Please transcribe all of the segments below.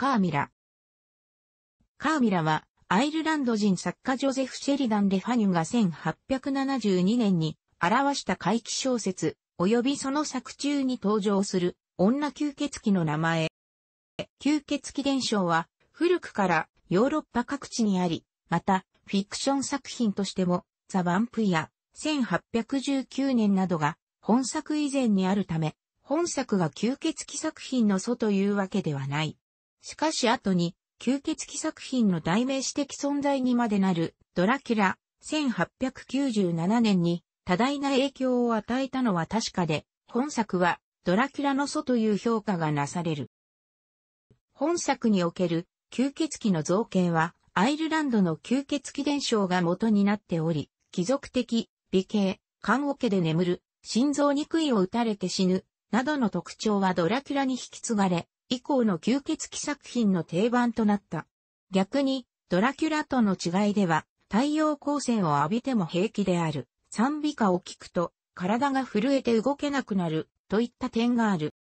カーミラ。カーミラは、アイルランド人作家ジョゼフ・シェリダン・レファニュが1872年に表した怪奇小説、及びその作中に登場する女吸血鬼の名前。吸血鬼伝承は古くからヨーロッパ各地にあり、またフィクション作品としてもザ・バンプや1819年などが本作以前にあるため、本作が吸血鬼作品の祖というわけではない。しかし後に、吸血鬼作品の代名詞的存在にまでなる、ドラキュラ、1897年に多大な影響を与えたのは確かで、本作は、ドラキュラの祖という評価がなされる。本作における吸血鬼の造形は、アイルランドの吸血鬼伝承が元になっており、貴族的、美形、看護家で眠る、心臓に杭を打たれて死ぬ、などの特徴はドラキュラに引き継がれ、以降の吸血鬼作品の定番となった。逆に、ドラキュラとの違いでは、太陽光線を浴びても平気である。賛美歌を聞くと、体が震えて動けなくなる、といった点がある。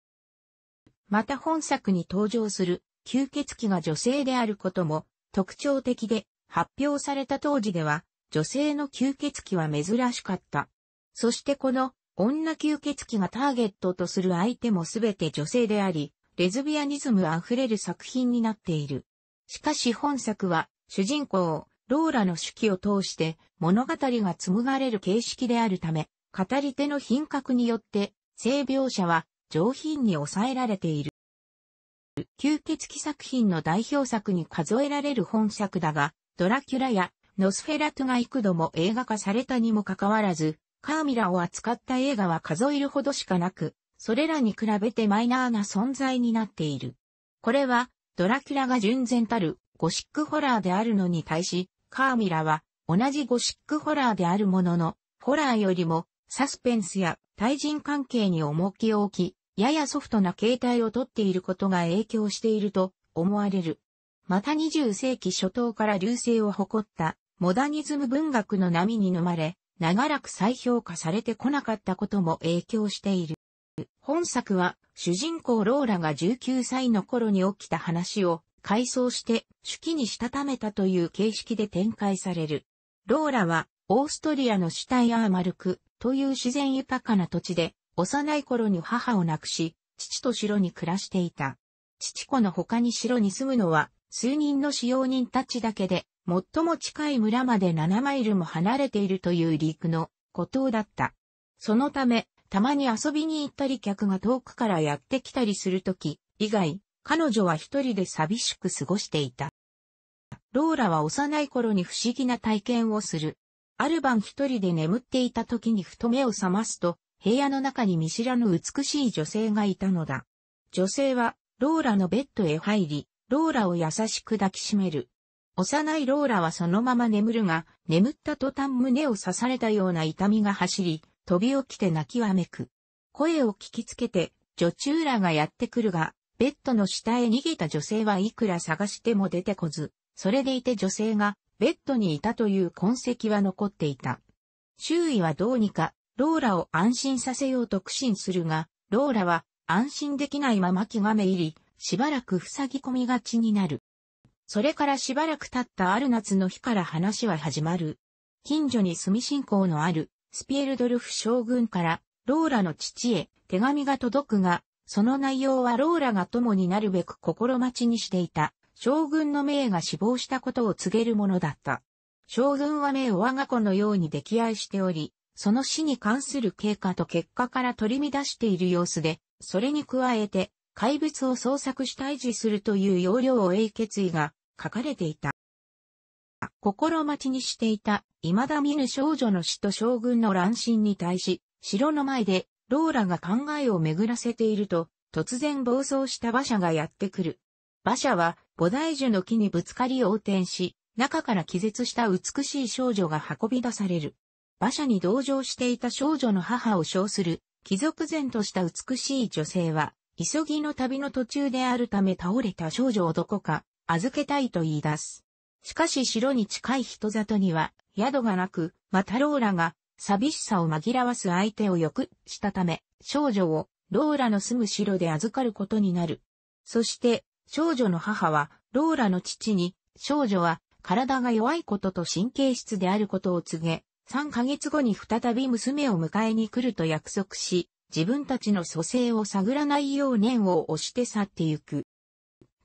また本作に登場する、吸血鬼が女性であることも、特徴的で、発表された当時では、女性の吸血鬼は珍しかった。そしてこの、女吸血鬼がターゲットとする相手もすべて女性であり、レズビアニズムあふれる作品になっている。しかし本作は、主人公、ローラの手記を通して物語が紡がれる形式であるため、語り手の品格によって、性描写は上品に抑えられている。吸血鬼作品の代表作に数えられる本作だが、ドラキュラやノスフェラトゥが幾度も映画化されたにもかかわらず、カーミラを扱った映画は数えるほどしかなく、それらに比べてマイナーな存在になっている。これは、ドラキュラが純然たるゴシックホラーであるのに対し、カーミラは同じゴシックホラーであるものの、ホラーよりもサスペンスや対人関係に重きを置き、ややソフトな形態をとっていることが影響していると思われる。また20世紀初頭から流星を誇ったモダニズム文学の波に飲まれ、長らく再評価されてこなかったことも影響している。本作は主人公ローラが19歳の頃に起きた話を回想して手記にしたためたという形式で展開される。ローラはオーストリアのシュタイアーマルクという自然豊かな土地で幼い頃に母を亡くし、父と城に暮らしていた。父子の他に城に住むのは数人の使用人たちだけで、最も近い村まで7マイルも離れているというリークの孤島だった。そのため、たまに遊びに行ったり客が遠くからやってきたりするとき、以外、彼女は一人で寂しく過ごしていた。ローラは幼い頃に不思議な体験をする。ある晩一人で眠っていた時にふと目を覚ますと、部屋の中に見知らぬ美しい女性がいたのだ。女性は、ローラのベッドへ入り、ローラを優しく抱きしめる。幼いローラはそのまま眠るが、眠った途端胸を刺されたような痛みが走り、飛び起きて泣きわめく。声を聞きつけて、女中らがやってくるが、ベッドの下へ逃げた女性はいくら探しても出てこず、それでいて女性がベッドにいたという痕跡は残っていた。周囲はどうにか、ローラを安心させようと苦心するが、ローラは安心できないまま気がめ入り、しばらく塞ぎ込みがちになる。それからしばらく経ったある夏の日から話は始まる。近所に住み信仰のあるスピエルドルフ将軍からローラの父へ手紙が届くが、その内容はローラが友になるべく心待ちにしていた将軍の命が死亡したことを告げるものだった。将軍は命を我が子のように溺愛しており、その死に関する経過と結果から取り乱している様子で、それに加えて怪物を捜索し退治するという要領を英決意が書かれていた。心待ちにしていた、未だ見ぬ少女の死と将軍の乱心に対し、城の前で、ローラが考えを巡らせていると、突然暴走した馬車がやってくる。馬車は、菩提樹の木にぶつかり横転し、中から気絶した美しい少女が運び出される。馬車に同乗していた少女の母を称する、貴族然とした美しい女性は、急ぎの旅の途中であるため倒れた少女をどこか預けたいと言い出す。しかし城に近い人里には宿がなく、マタローラが寂しさを紛らわす相手をよくしたため、少女をローラの住む城で預かることになる。そして、少女の母はローラの父に、少女は体が弱いことと神経質であることを告げ、3ヶ月後に再び娘を迎えに来ると約束し、自分たちの蘇生を探らないよう念を押して去ってゆく。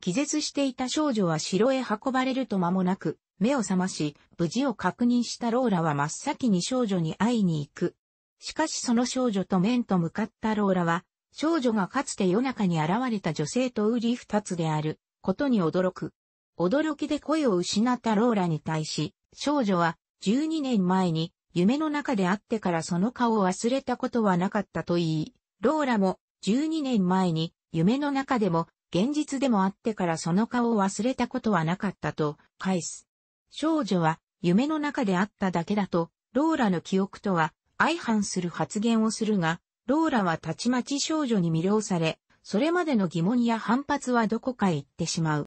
気絶していた少女は城へ運ばれると間もなく、目を覚まし、無事を確認したローラは真っ先に少女に会いに行く。しかしその少女と面と向かったローラは、少女がかつて夜中に現れた女性とウリ二つである、ことに驚く。驚きで声を失ったローラに対し、少女は、12年前に、夢の中で会ってからその顔を忘れたことはなかったと言い、ローラも、12年前に、夢の中でも、現実でもあってからその顔を忘れたことはなかったと返す。少女は夢の中であっただけだと、ローラの記憶とは相反する発言をするが、ローラはたちまち少女に魅了され、それまでの疑問や反発はどこかへ行ってしまう。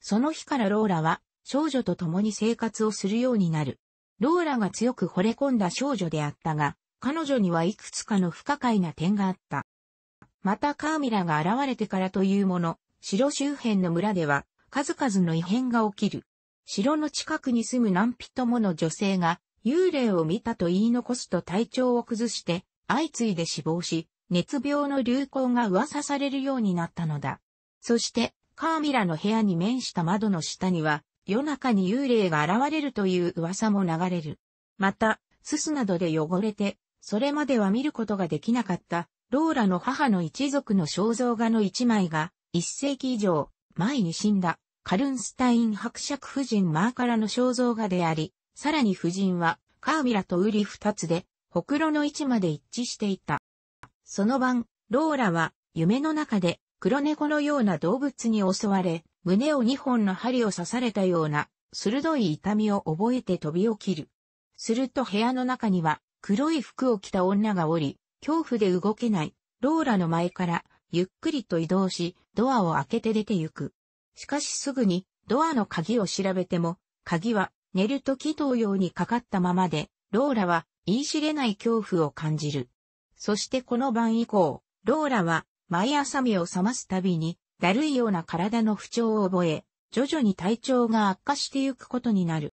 その日からローラは少女と共に生活をするようになる。ローラが強く惚れ込んだ少女であったが、彼女にはいくつかの不可解な点があった。またカーミラが現れてからというもの、城周辺の村では数々の異変が起きる。城の近くに住む何人もの女性が幽霊を見たと言い残すと体調を崩して相次いで死亡し、熱病の流行が噂されるようになったのだ。そして、カーミラの部屋に面した窓の下には、夜中に幽霊が現れるという噂も流れる。また、すすなどで汚れて、それまでは見ることができなかったローラの母の一族の肖像画の一枚が、一世紀以上前に死んだ、カルンスタイン伯爵夫人マーカラの肖像画であり、さらに夫人は、カーミラとウリ二つで、ほくろの位置まで一致していた。その晩、ローラは、夢の中で、黒猫のような動物に襲われ、胸を二本の針を刺されたような、鋭い痛みを覚えて飛び起きる。すると部屋の中には、黒い服を着た女がおり、恐怖で動けない、ローラの前から、ゆっくりと移動し、ドアを開けて出て行く。しかしすぐに、ドアの鍵を調べても、鍵は、寝る時同様にかかったままで、ローラは、言い知れない恐怖を感じる。そしてこの晩以降、ローラは、毎朝目を覚ますたびに、だるいような体の不調を覚え、徐々に体調が悪化してゆくことになる。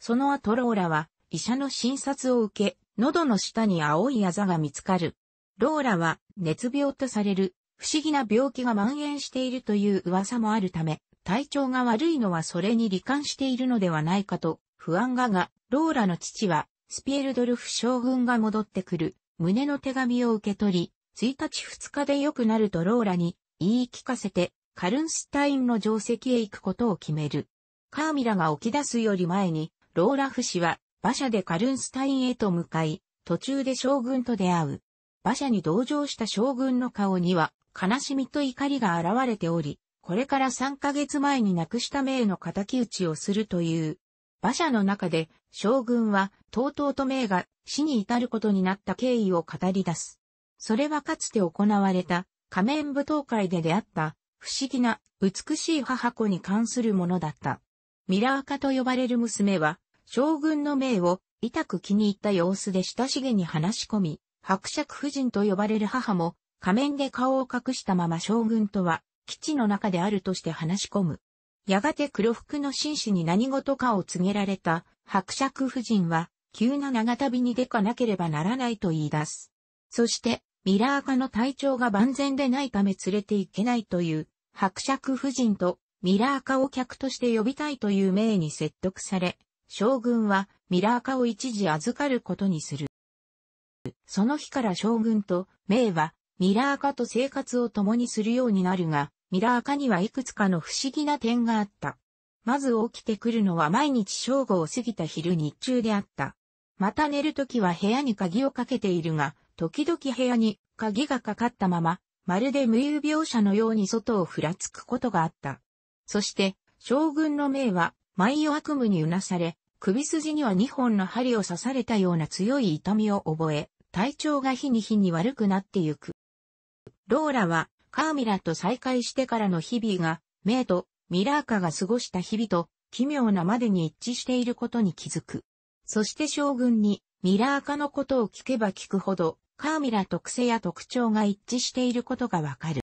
その後ローラは、医者の診察を受け、喉の下に青いあざが見つかる。ローラは熱病とされる不思議な病気が蔓延しているという噂もあるため、体調が悪いのはそれに罹患しているのではないかと不安がが、ローラの父はスピエルドルフ将軍が戻ってくる胸の手紙を受け取り、1日2日で良くなるとローラに言い聞かせてカルンスタインの定石へ行くことを決める。カーミラが起き出すより前に、ローラフ氏は馬車でカルンスタインへと向かい、途中で将軍と出会う。馬車に同乗した将軍の顔には、悲しみと怒りが現れており、これから3ヶ月前に亡くした名の仇討ちをするという。馬車の中で、将軍は、とうとうと名が死に至ることになった経緯を語り出す。それはかつて行われた、仮面舞踏会で出会った、不思議な、美しい母子に関するものだった。ミラー化と呼ばれる娘は、将軍の命を痛く気に入った様子で親しげに話し込み、伯爵夫人と呼ばれる母も仮面で顔を隠したまま将軍とは基地の中であるとして話し込む。やがて黒服の紳士に何事かを告げられた伯爵夫人は急な長旅に出かなければならないと言い出す。そしてミラー家の体調が万全でないため連れていけないという伯爵夫人とミラー家を客として呼びたいという命に説得され、将軍はミラー化を一時預かることにする。その日から将軍と名はミラー化と生活を共にするようになるが、ミラー化にはいくつかの不思議な点があった。まず起きてくるのは毎日正午を過ぎた昼日中であった。また寝るときは部屋に鍵をかけているが、時々部屋に鍵がかかったまま、まるで無遊病者のように外をふらつくことがあった。そして、将軍の命は、毎夜悪夢にうなされ、首筋には2本の針を刺されたような強い痛みを覚え、体調が日に日に悪くなってゆく。ローラは、カーミラと再会してからの日々が、メイとミラーカが過ごした日々と、奇妙なまでに一致していることに気づく。そして将軍に、ミラーカのことを聞けば聞くほど、カーミラと癖や特徴が一致していることがわかる。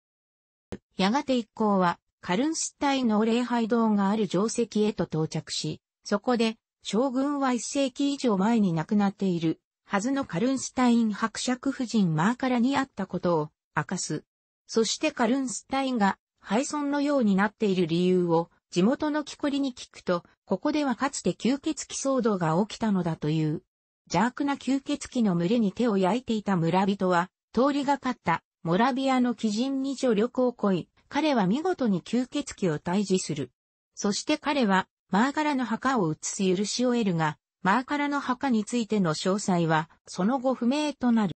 やがて一行は、カルンスタイの礼拝堂がある定石へと到着し、そこで、将軍は一世紀以上前に亡くなっている、はずのカルンスタイン伯爵夫人マーカラにあったことを明かす。そしてカルンスタインが廃村のようになっている理由を地元の木こりに聞くと、ここではかつて吸血鬼騒動が起きたのだという。邪悪な吸血鬼の群れに手を焼いていた村人は、通りがかったモラビアの鬼人に助力をこい、彼は見事に吸血鬼を退治する。そして彼はマーガラの墓を移す許しを得るが、マーガラの墓についての詳細は、その後不明となる。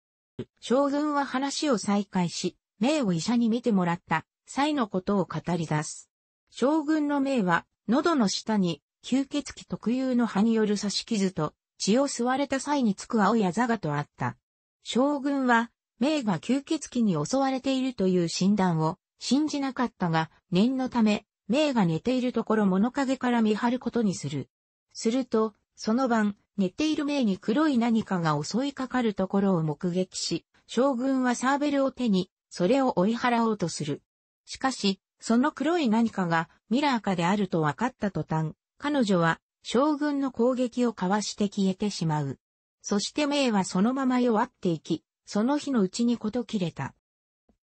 将軍は話を再開し、名を医者に見てもらった、際のことを語り出す。将軍の名は、喉の下に、吸血鬼特有の歯による刺し傷と、血を吸われた際につく青や座がとあった。将軍は、名が吸血鬼に襲われているという診断を信じなかったが、念のため、メイが寝ているところ物陰から見張ることにする。すると、その晩、寝ているメイに黒い何かが襲いかかるところを目撃し、将軍はサーベルを手に、それを追い払おうとする。しかし、その黒い何かがミラー化であると分かった途端、彼女は将軍の攻撃をかわして消えてしまう。そしてメイはそのまま弱っていき、その日のうちにこと切れた。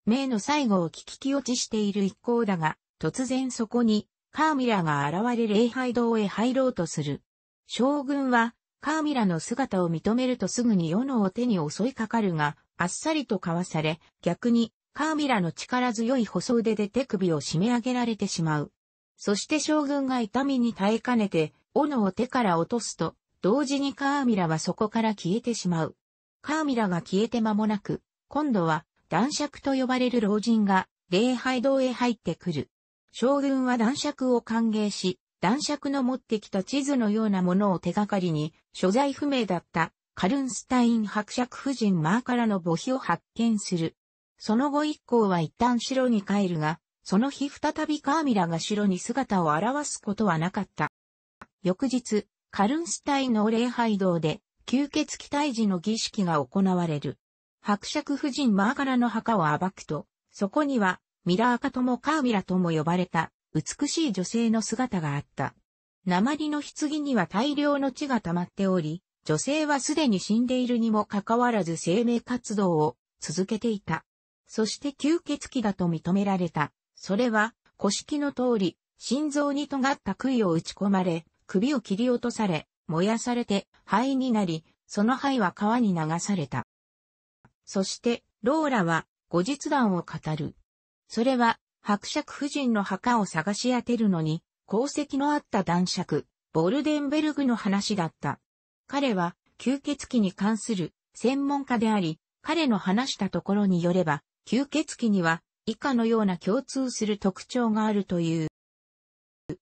メイの最後を聞き落ちしている一行だが、突然そこに、カーミラが現れ礼拝堂へ入ろうとする。将軍は、カーミラの姿を認めるとすぐに斧を手に襲いかかるが、あっさりとかわされ、逆に、カーミラの力強い細腕で手首を締め上げられてしまう。そして将軍が痛みに耐えかねて、斧を手から落とすと、同時にカーミラはそこから消えてしまう。カーミラが消えて間もなく、今度は、男爵と呼ばれる老人が、礼拝堂へ入ってくる。将軍は男爵を歓迎し、男爵の持ってきた地図のようなものを手がかりに、所在不明だったカルンスタイン伯爵夫人マーからの墓碑を発見する。その後一行は一旦城に帰るが、その日再びカーミラが城に姿を現すことはなかった。翌日、カルンスタインの礼拝堂で、吸血鬼退治の儀式が行われる。伯爵夫人マーからの墓を暴くと、そこには、ミラーカともカーミラとも呼ばれた美しい女性の姿があった。鉛の棺には大量の血が溜まっており、女性はすでに死んでいるにもかかわらず生命活動を続けていた。そして吸血鬼だと認められた。それは、古式の通り、心臓に尖った杭を打ち込まれ、首を切り落とされ、燃やされて灰になり、その灰は川に流された。そして、ローラは後日談を語る。それは、伯爵夫人の墓を探し当てるのに、功績のあった男爵、ボルデンベルグの話だった。彼は、吸血鬼に関する専門家であり、彼の話したところによれば、吸血鬼には以下のような共通する特徴があるという。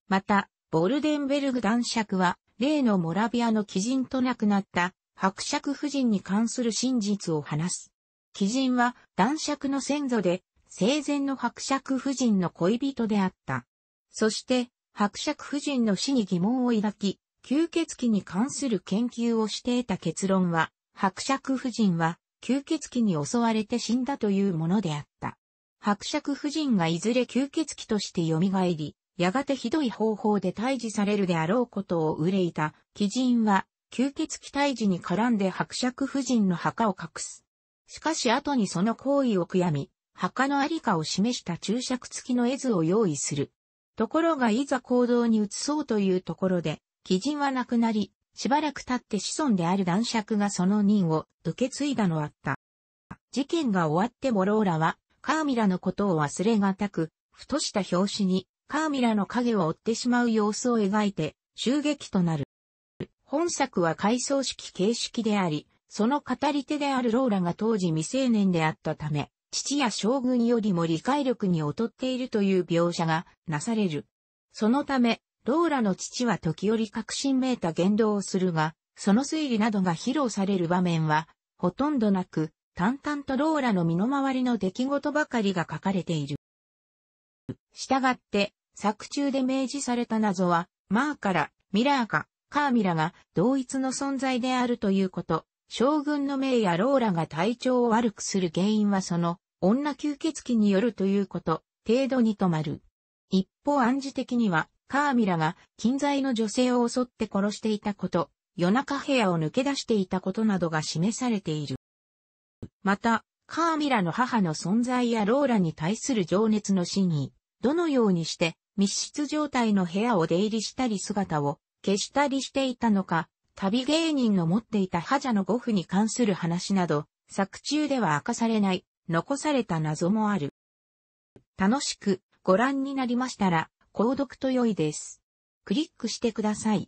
また、ボルデンベルグ男爵は、例のモラビアの鬼人と亡くなった伯爵夫人に関する真実を話す。鬼人は男爵の先祖で生前の伯爵夫人の恋人であった。そして、伯爵夫人の死に疑問を抱き、吸血鬼に関する研究をして得た結論は、伯爵夫人は吸血鬼に襲われて死んだというものであった。伯爵夫人がいずれ吸血鬼として蘇り、やがてひどい方法で退治されるであろうことを憂いた、鬼人は、吸血鬼退治に絡んで伯爵夫人の墓を隠す。しかし後にその行為を悔やみ、墓のありかを示した注釈付きの絵図を用意する。ところがいざ行動に移そうというところで、基人は亡くなり、しばらく経って子孫である男爵がその任を受け継いだのあった。事件が終わっても、ローラは、カーミラのことを忘れがたく、ふとした拍子に、カーミラの影を追ってしまう様子を描いて、襲撃となる。本作は回想式形式であり、その語り手であるローラが当時未成年であったため、父や将軍よりも理解力に劣っているという描写がなされる。そのため、ローラの父は時折確信めいた言動をするが、その推理などが披露される場面は、ほとんどなく、淡々とローラの身の回りの出来事ばかりが書かれている。したがって、作中で明示された謎は、マーからミラーかカーミラが同一の存在であるということ、将軍の命やローラが体調を悪くする原因はその女吸血鬼によるということ、程度に止まる。一方暗示的には、カーミラが近在の女性を襲って殺していたこと、夜中部屋を抜け出していたことなどが示されている。また、カーミラの母の存在やローラに対する情熱の真意、どのようにして密室状態の部屋を出入りしたり姿を消したりしていたのか、旅芸人の持っていた覇者の語符に関する話など、作中では明かされない残された謎もある。楽しくご覧になりましたら、購読と良いです。クリックしてください。